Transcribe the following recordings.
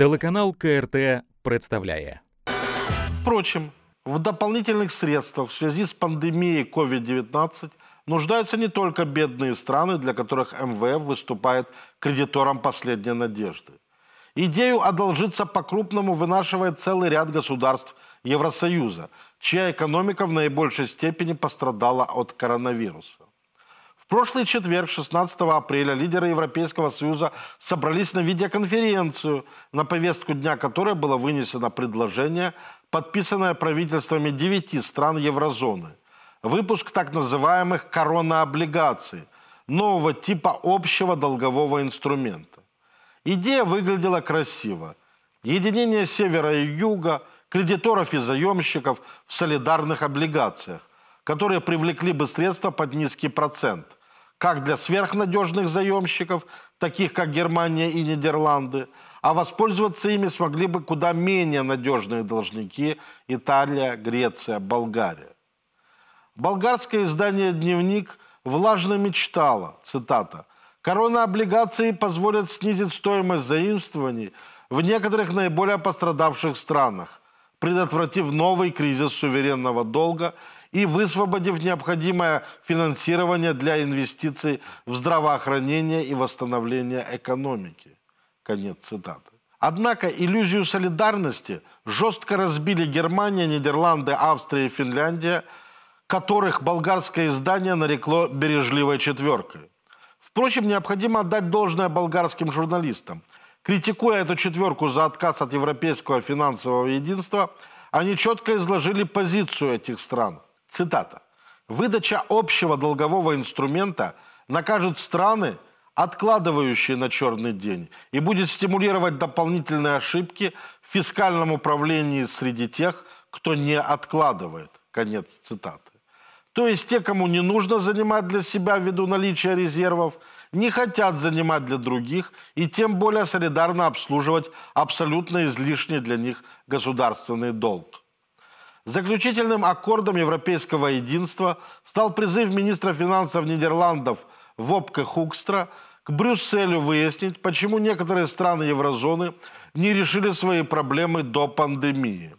Телеканал КРТ представляет. Впрочем, в дополнительных средствах в связи с пандемией COVID-19 нуждаются не только бедные страны, для которых МВФ выступает кредитором последней надежды. Идею одолжиться по-крупному вынашивает целый ряд государств Евросоюза, чья экономика в наибольшей степени пострадала от коронавируса прошлый четверг, 16 апреля, лидеры Европейского Союза собрались на видеоконференцию, на повестку дня которой было вынесено предложение, подписанное правительствами девяти стран еврозоны. Выпуск так называемых коронооблигаций, нового типа общего долгового инструмента. Идея выглядела красиво. Единение севера и юга, кредиторов и заемщиков в солидарных облигациях, которые привлекли бы средства под низкий процент – как для сверхнадежных заемщиков, таких как Германия и Нидерланды, а воспользоваться ими смогли бы куда менее надежные должники Италия, Греция, Болгария. Болгарское издание «Дневник» влажно мечтало, цитата, «Корона облигаций позволит снизить стоимость заимствований в некоторых наиболее пострадавших странах, предотвратив новый кризис суверенного долга – и высвободив необходимое финансирование для инвестиций в здравоохранение и восстановление экономики. Конец цитаты. Однако иллюзию солидарности жестко разбили Германия, Нидерланды, Австрия и Финляндия, которых болгарское издание нарекло бережливой четверкой. Впрочем, необходимо отдать должное болгарским журналистам. Критикуя эту четверку за отказ от европейского финансового единства, они четко изложили позицию этих стран – Цитата. «Выдача общего долгового инструмента накажет страны, откладывающие на черный день, и будет стимулировать дополнительные ошибки в фискальном управлении среди тех, кто не откладывает». Конец цитаты. То есть те, кому не нужно занимать для себя ввиду наличия резервов, не хотят занимать для других и тем более солидарно обслуживать абсолютно излишний для них государственный долг. Заключительным аккордом европейского единства стал призыв министра финансов Нидерландов Вопке Хукстра к Брюсселю выяснить, почему некоторые страны еврозоны не решили свои проблемы до пандемии.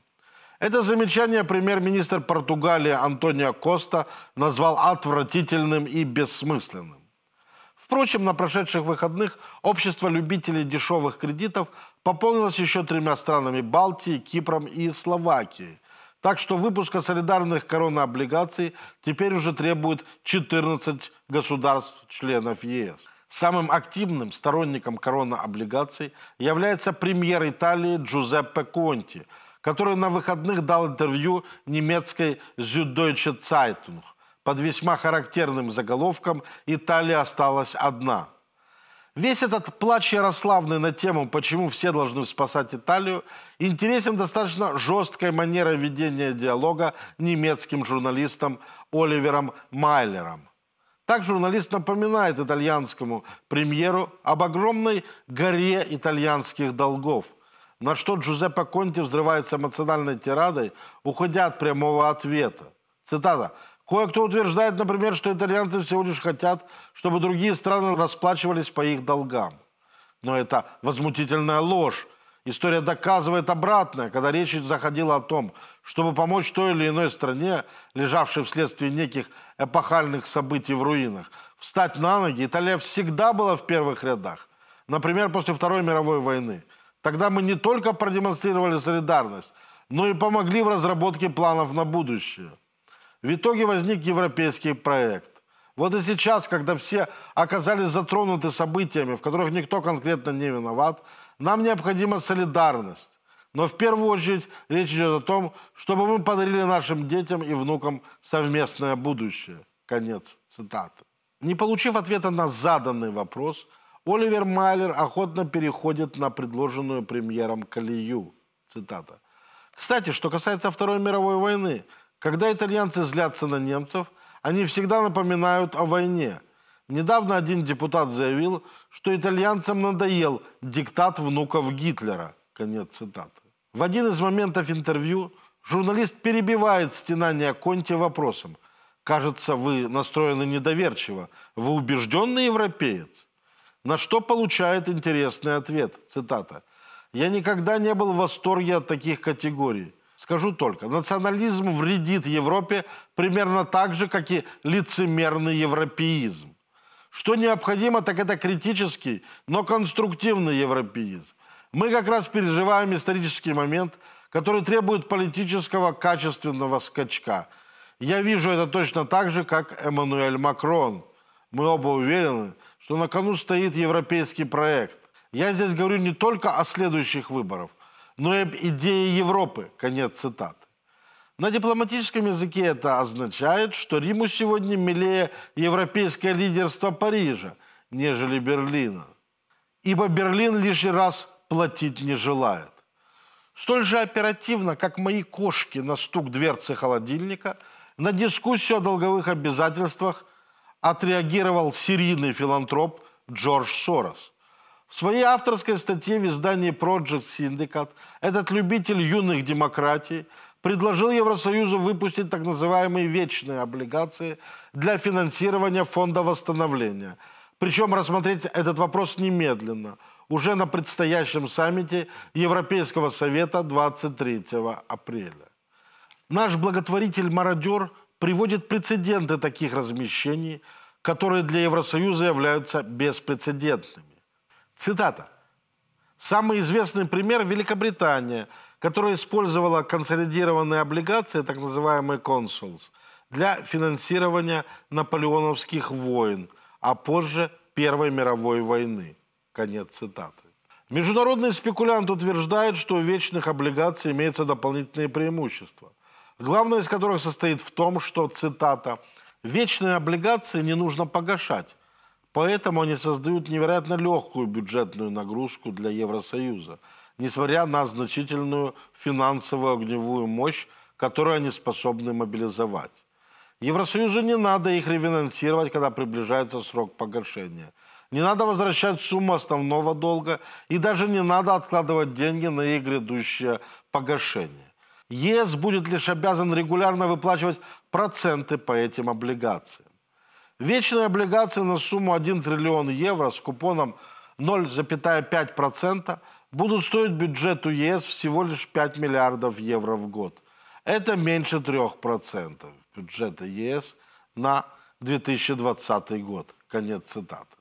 Это замечание премьер-министр Португалии Антонио Коста назвал отвратительным и бессмысленным. Впрочем, на прошедших выходных общество любителей дешевых кредитов пополнилось еще тремя странами – Балтии, Кипром и Словакией, так что выпуска солидарных коронаоблигаций теперь уже требует 14 государств-членов ЕС. Самым активным сторонником коронаоблигаций является премьер Италии Джузеппе Конти, который на выходных дал интервью немецкой «Süddeutsche Zeitung» под весьма характерным заголовком «Италия осталась одна». Весь этот плач Ярославный на тему, почему все должны спасать Италию, интересен достаточно жесткой манерой ведения диалога немецким журналистом Оливером Майлером. Так журналист напоминает итальянскому премьеру об огромной горе итальянских долгов, на что Джузеппе Конти взрывается эмоциональной тирадой, уходя от прямого ответа. Цитата. Кое-кто утверждает, например, что итальянцы всего лишь хотят, чтобы другие страны расплачивались по их долгам. Но это возмутительная ложь. История доказывает обратное, когда речь заходила о том, чтобы помочь той или иной стране, лежавшей вследствие неких эпохальных событий в руинах, встать на ноги, Италия всегда была в первых рядах. Например, после Второй мировой войны. Тогда мы не только продемонстрировали солидарность, но и помогли в разработке планов на будущее. В итоге возник европейский проект. Вот и сейчас, когда все оказались затронуты событиями, в которых никто конкретно не виноват, нам необходима солидарность. Но в первую очередь речь идет о том, чтобы мы подарили нашим детям и внукам совместное будущее. Конец цитаты. Не получив ответа на заданный вопрос, Оливер Майлер охотно переходит на предложенную премьером колею. Цитата. Кстати, что касается Второй мировой войны – когда итальянцы злятся на немцев, они всегда напоминают о войне. Недавно один депутат заявил, что итальянцам надоел диктат внуков Гитлера. Конец цитаты. В один из моментов интервью журналист перебивает стенание Конти вопросом. «Кажется, вы настроены недоверчиво. Вы убежденный европеец?» На что получает интересный ответ, цитата. «Я никогда не был в восторге от таких категорий. Скажу только, национализм вредит Европе примерно так же, как и лицемерный европеизм. Что необходимо, так это критический, но конструктивный европеизм. Мы как раз переживаем исторический момент, который требует политического качественного скачка. Я вижу это точно так же, как Эммануэль Макрон. Мы оба уверены, что на кону стоит европейский проект. Я здесь говорю не только о следующих выборах, но и идеи Европы. Конец цитаты. На дипломатическом языке это означает, что Риму сегодня милее европейское лидерство Парижа, нежели Берлина. Ибо Берлин лишний раз платить не желает. Столь же оперативно, как мои кошки на стук дверцы холодильника, на дискуссию о долговых обязательствах отреагировал серийный филантроп Джордж Сорос – в своей авторской статье в издании Project Syndicate этот любитель юных демократий предложил Евросоюзу выпустить так называемые вечные облигации для финансирования фонда восстановления. Причем рассмотреть этот вопрос немедленно, уже на предстоящем саммите Европейского совета 23 апреля. Наш благотворитель-мародер приводит прецеденты таких размещений, которые для Евросоюза являются беспрецедентными. Цитата. Самый известный пример – Великобритания, которая использовала консолидированные облигации, так называемые консулс, для финансирования наполеоновских войн, а позже Первой мировой войны. Конец цитаты. Международный спекулянт утверждает, что у вечных облигаций имеются дополнительные преимущества, главное из которых состоит в том, что, цитата, «вечные облигации не нужно погашать, Поэтому они создают невероятно легкую бюджетную нагрузку для Евросоюза, несмотря на значительную финансовую огневую мощь, которую они способны мобилизовать. Евросоюзу не надо их рефинансировать, когда приближается срок погашения. Не надо возвращать сумму основного долга и даже не надо откладывать деньги на их грядущее погашение. ЕС будет лишь обязан регулярно выплачивать проценты по этим облигациям. Вечные облигации на сумму 1 триллион евро с купоном 0,5% будут стоить бюджету ЕС всего лишь 5 миллиардов евро в год. Это меньше 3% бюджета ЕС на 2020 год. Конец цитаты.